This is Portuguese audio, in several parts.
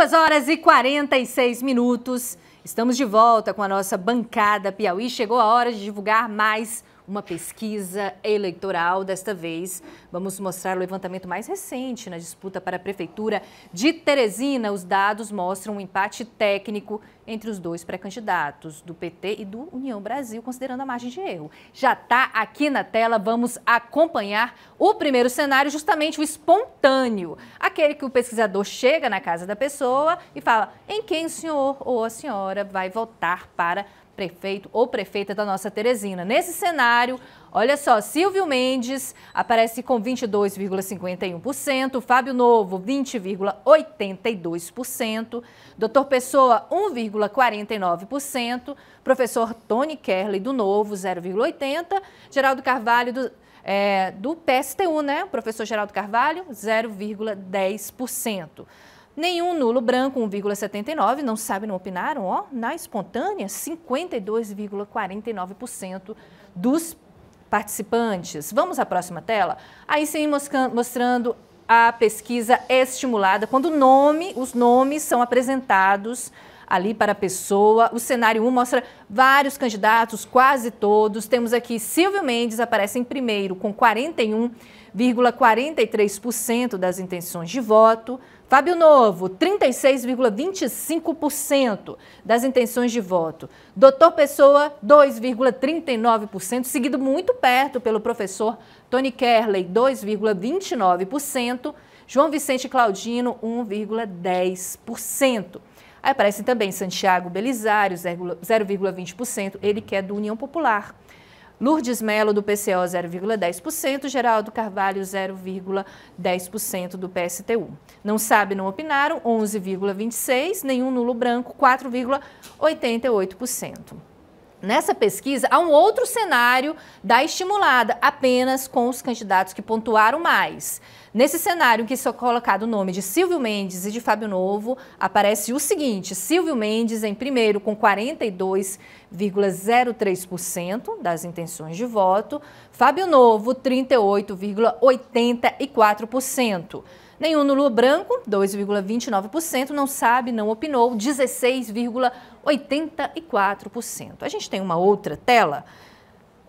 Duas horas e 46 minutos. Estamos de volta com a nossa bancada Piauí. Chegou a hora de divulgar mais uma pesquisa eleitoral. Desta vez, vamos mostrar o levantamento mais recente na disputa para a Prefeitura de Teresina. Os dados mostram um empate técnico entre os dois pré-candidatos, do PT e do União Brasil, considerando a margem de erro. Já está aqui na tela, vamos acompanhar o primeiro cenário, justamente o espontâneo aquele que o pesquisador chega na casa da pessoa e fala em quem o senhor ou a senhora vai votar para prefeito ou prefeita da nossa Teresina. Nesse cenário, olha só, Silvio Mendes aparece com 22,51%, Fábio Novo 20,82%, Doutor Pessoa 1,49%, professor Tony Kerley do Novo 0,80%, Geraldo Carvalho do, é, do PSTU, né? professor Geraldo Carvalho 0,10%. Nenhum nulo branco, 1,79%, não sabe, não opinaram, ó. Na espontânea, 52,49% dos participantes. Vamos à próxima tela? Aí sim, mostrando a pesquisa estimulada, quando nome, os nomes são apresentados ali para a pessoa. O cenário 1 mostra vários candidatos, quase todos. Temos aqui Silvio Mendes, aparece em primeiro com 41,43% das intenções de voto. Fábio Novo, 36,25% das intenções de voto. Doutor Pessoa, 2,39%, seguido muito perto pelo professor Tony Kerley, 2,29%. João Vicente Claudino, 1,10%. Aí aparecem também Santiago Belisário, 0,20%, ele que é do União Popular. Lourdes Melo, do PCO, 0,10%, Geraldo Carvalho, 0,10% do PSTU. Não sabe, não opinaram, 11,26%, nenhum nulo branco, 4,88%. Nessa pesquisa, há um outro cenário da estimulada, apenas com os candidatos que pontuaram mais. Nesse cenário em que só colocado o nome de Silvio Mendes e de Fábio Novo, aparece o seguinte: Silvio Mendes em primeiro com 42,03% das intenções de voto, Fábio Novo 38,84%. Nenhum nulo branco, 2,29%, não sabe, não opinou, 16,84%. A gente tem uma outra tela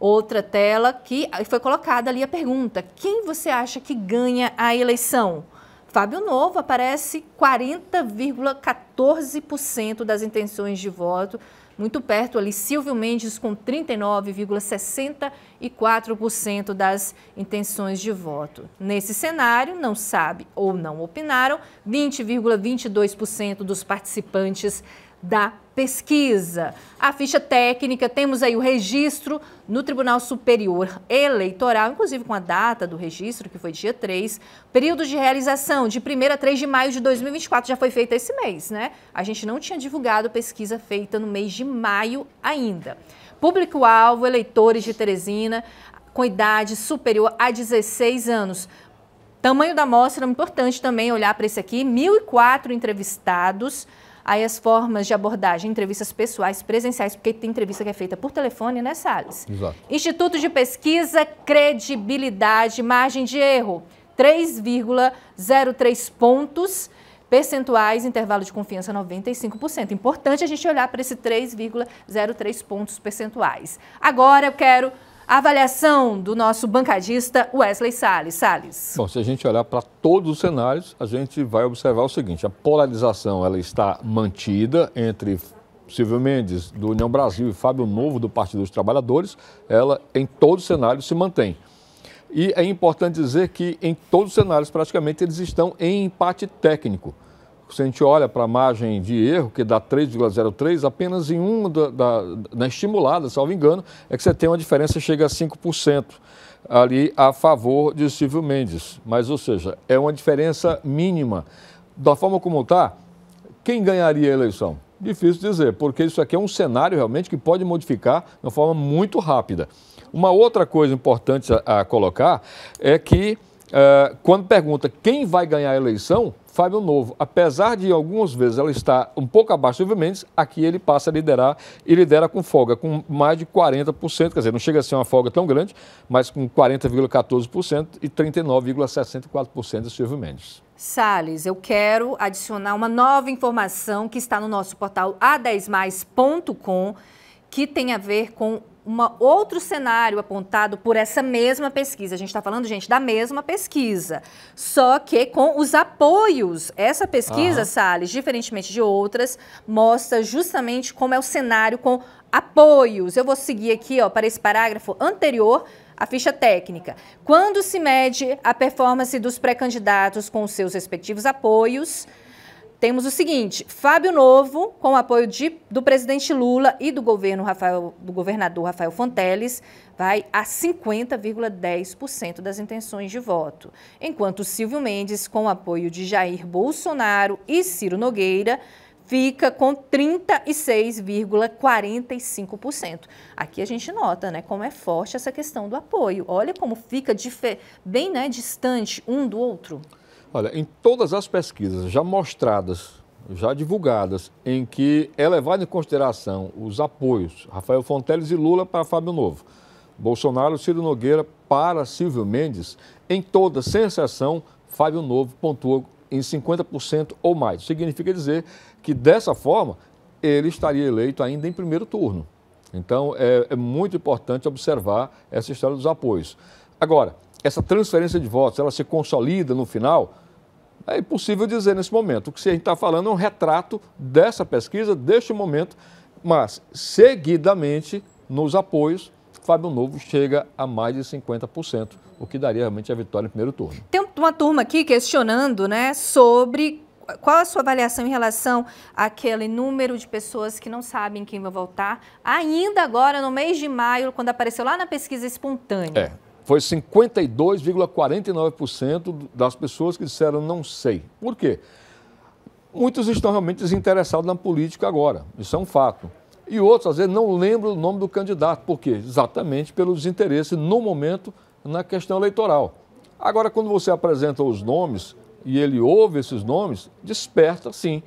outra tela que ah, foi colocada ali a pergunta: quem você acha que ganha a eleição? Fábio Novo aparece 40,14% das intenções de voto, muito perto ali Silvio Mendes com 39,64% das intenções de voto. Nesse cenário, não sabe ou não opinaram 20,22% dos participantes da pesquisa. A ficha técnica, temos aí o registro no Tribunal Superior Eleitoral, inclusive com a data do registro, que foi dia 3. Período de realização, de 1 a 3 de maio de 2024, já foi feita esse mês, né? A gente não tinha divulgado pesquisa feita no mês de maio ainda. Público-alvo, eleitores de Teresina com idade superior a 16 anos. Tamanho da amostra, importante também olhar para esse aqui, 1.004 entrevistados, aí as formas de abordagem, entrevistas pessoais, presenciais, porque tem entrevista que é feita por telefone, né, Salles? Exato. Instituto de Pesquisa, credibilidade, margem de erro, 3,03 pontos percentuais, intervalo de confiança 95%. Importante a gente olhar para esse 3,03 pontos percentuais. Agora eu quero a avaliação do nosso bancadista Wesley Salles. Salles. Bom, se a gente olhar para todos os cenários, a gente vai observar o seguinte: a polarização ela está mantida entre Silvio Mendes, do União Brasil, e Fábio Novo, do Partido dos Trabalhadores, ela em todos os cenários se mantém. E é importante dizer que em todos os cenários, praticamente, eles estão em empate técnico se a gente olha para a margem de erro, que dá 3,03, apenas em uma da, da, na estimulada, salvo engano, é que você tem uma diferença chega a 5% ali a favor de Silvio Mendes. Mas, ou seja, é uma diferença mínima. Da forma como está, quem ganharia a eleição? Difícil dizer, porque isso aqui é um cenário realmente que pode modificar de uma forma muito rápida. Uma outra coisa importante a, a colocar é que, uh, quando pergunta quem vai ganhar a eleição, Fábio Novo, apesar de algumas vezes ela estar um pouco abaixo do Silvio Mendes, aqui ele passa a liderar e lidera com folga, com mais de 40%, quer dizer, não chega a ser uma folga tão grande, mas com 40,14% e 39,64% do Silvio Mendes. Sales, eu quero adicionar uma nova informação que está no nosso portal a10mais.com que tem a ver com um outro cenário apontado por essa mesma pesquisa. A gente está falando, gente, da mesma pesquisa, só que com os apoios. Essa pesquisa, uhum. Salles, diferentemente de outras, mostra justamente como é o cenário com apoios. Eu vou seguir aqui ó, para esse parágrafo anterior a ficha técnica. Quando se mede a performance dos pré-candidatos com seus respectivos apoios, temos o seguinte: Fábio Novo, com o apoio de, do presidente Lula e do governo Rafael, do governador Rafael Fonteles, vai a 50,10% das intenções de voto, enquanto Silvio Mendes, com o apoio de Jair Bolsonaro e Ciro Nogueira, fica com 36,45%. Aqui a gente nota, né, como é forte essa questão do apoio. Olha como fica bem, né, distante um do outro. Olha, em todas as pesquisas já mostradas, já divulgadas, em que é levado em consideração os apoios Rafael Fonteles e Lula para Fábio Novo, Bolsonaro, e Ciro Nogueira para Silvio Mendes, em todas, sem exceção, Fábio Novo pontuou em 50% ou mais. Significa dizer que dessa forma ele estaria eleito ainda em primeiro turno. Então é, é muito importante observar essa história dos apoios. Agora, essa transferência de votos, ela se consolida no final? É impossível dizer nesse momento. O que a gente está falando é um retrato dessa pesquisa, deste momento, mas seguidamente, nos apoios, Fábio Novo chega a mais de 50%, o que daria realmente a vitória no primeiro turno. Tem uma turma aqui questionando né, sobre qual a sua avaliação em relação àquele número de pessoas que não sabem quem vai votar, ainda agora no mês de maio, quando apareceu lá na pesquisa espontânea? É foi 52,49% das pessoas que disseram não sei. Por quê? Muitos estão realmente desinteressados na política agora, isso é um fato. E outros, às vezes, não lembram o nome do candidato. Por quê? Exatamente pelo desinteresse, no momento, na questão eleitoral. Agora, quando você apresenta os nomes e ele ouve esses nomes, desperta, sim,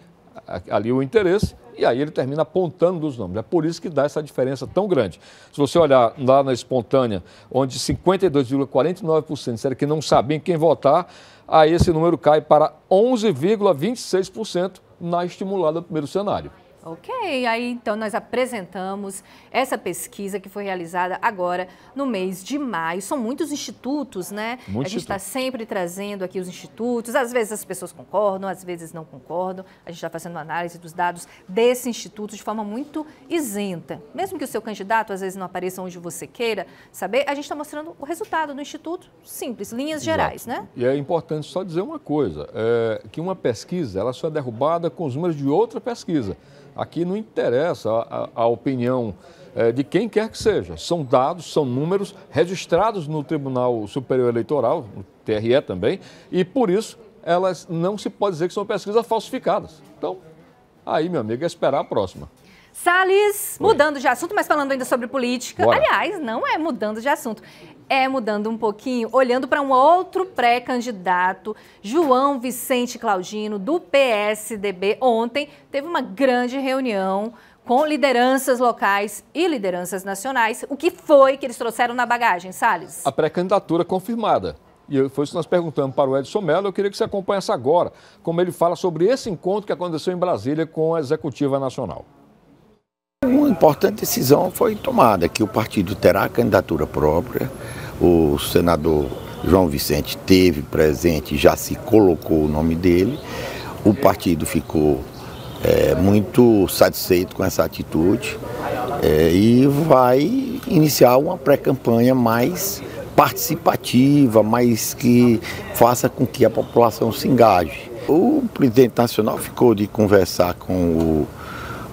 ali o interesse e aí ele termina apontando os nomes. É por isso que dá essa diferença tão grande. Se você olhar lá na espontânea, onde 52,49% disseram que não sabiam quem votar, aí esse número cai para 11,26% na estimulada do primeiro cenário. Ok, aí então nós apresentamos essa pesquisa que foi realizada agora no mês de maio. São muitos institutos, né? Muito a gente está sempre trazendo aqui os institutos. Às vezes as pessoas concordam, às vezes não concordam. A gente está fazendo análise dos dados desse instituto de forma muito isenta. Mesmo que o seu candidato às vezes não apareça onde você queira saber, a gente está mostrando o resultado do instituto, simples, linhas Exato. gerais, né? E é importante só dizer uma coisa, é, que uma pesquisa ela só é derrubada com os números de outra pesquisa. Aqui não interessa a, a opinião é, de quem quer que seja. São dados, são números registrados no Tribunal Superior Eleitoral, no TRE também, e por isso elas não se pode dizer que são pesquisas falsificadas. Então, aí, meu amigo, é esperar a próxima. Salles, mudando de assunto, mas falando ainda sobre política. Bora. Aliás, não é mudando de assunto. É, mudando um pouquinho, olhando para um outro pré-candidato, João Vicente Claudino, do PSDB. Ontem teve uma grande reunião com lideranças locais e lideranças nacionais. O que foi que eles trouxeram na bagagem, Salles? A pré-candidatura confirmada. E foi isso que nós perguntamos para o Edson Mello. Eu queria que você acompanhasse agora como ele fala sobre esse encontro que aconteceu em Brasília com a Executiva Nacional. Uma importante decisão foi tomada, que o partido terá candidatura própria. O senador João Vicente teve presente, já se colocou o nome dele. O partido ficou é, muito satisfeito com essa atitude é, e vai iniciar uma pré-campanha mais participativa, mas que faça com que a população se engaje. O presidente nacional ficou de conversar com o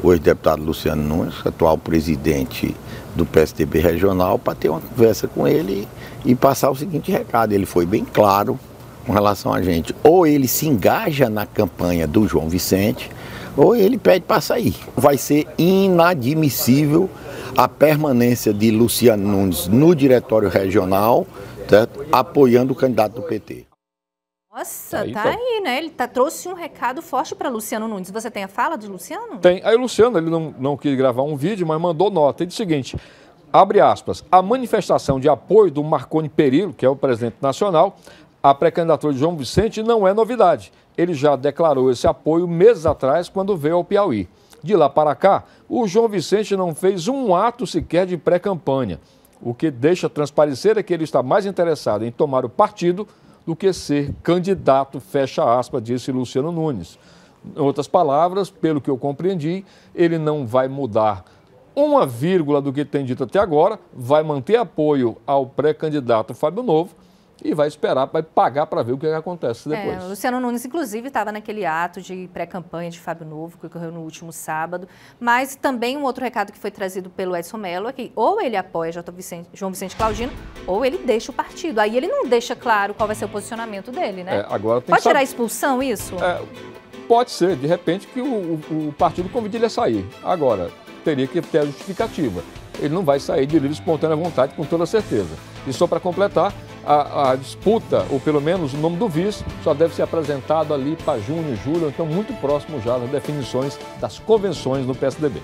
o deputado Luciano Nunes, atual presidente do PSDB regional, para ter uma conversa com ele e passar o seguinte recado. Ele foi bem claro com relação a gente. Ou ele se engaja na campanha do João Vicente, ou ele pede para sair. Vai ser inadmissível a permanência de Luciano Nunes no diretório regional, certo? apoiando o candidato do PT. Nossa, tá, tá, tá aí, né? Ele tá, trouxe um recado forte para Luciano Nunes. Você tem a fala do Luciano? Tem. Aí o Luciano, ele não, não quis gravar um vídeo, mas mandou nota. Ele disse o seguinte, abre aspas, a manifestação de apoio do Marconi Perillo, que é o presidente nacional, à pré-candidatura de João Vicente não é novidade. Ele já declarou esse apoio meses atrás, quando veio ao Piauí. De lá para cá, o João Vicente não fez um ato sequer de pré-campanha. O que deixa transparecer é que ele está mais interessado em tomar o partido do que ser candidato, fecha aspas, disse Luciano Nunes. Em outras palavras, pelo que eu compreendi, ele não vai mudar uma vírgula do que tem dito até agora, vai manter apoio ao pré-candidato Fábio Novo e vai esperar, vai pagar para ver o que acontece é, depois. É, Luciano Nunes, inclusive, estava naquele ato de pré-campanha de Fábio Novo, que ocorreu no último sábado, mas também um outro recado que foi trazido pelo Edson Mello é que ou ele apoia Vicente, João Vicente Claudino, ou ele deixa o partido. Aí ele não deixa claro qual vai ser o posicionamento dele, né? É, agora Pode tirar a expulsão isso? É, pode ser, de repente, que o, o, o partido convide ele a sair. Agora, teria que ter a justificativa. Ele não vai sair de livre espontânea vontade, com toda certeza. E só para completar, a, a, disputa, ou pelo menos o nome do vice, só deve ser apresentado ali para junho, julho, então muito próximo já das definições das convenções no PSDB.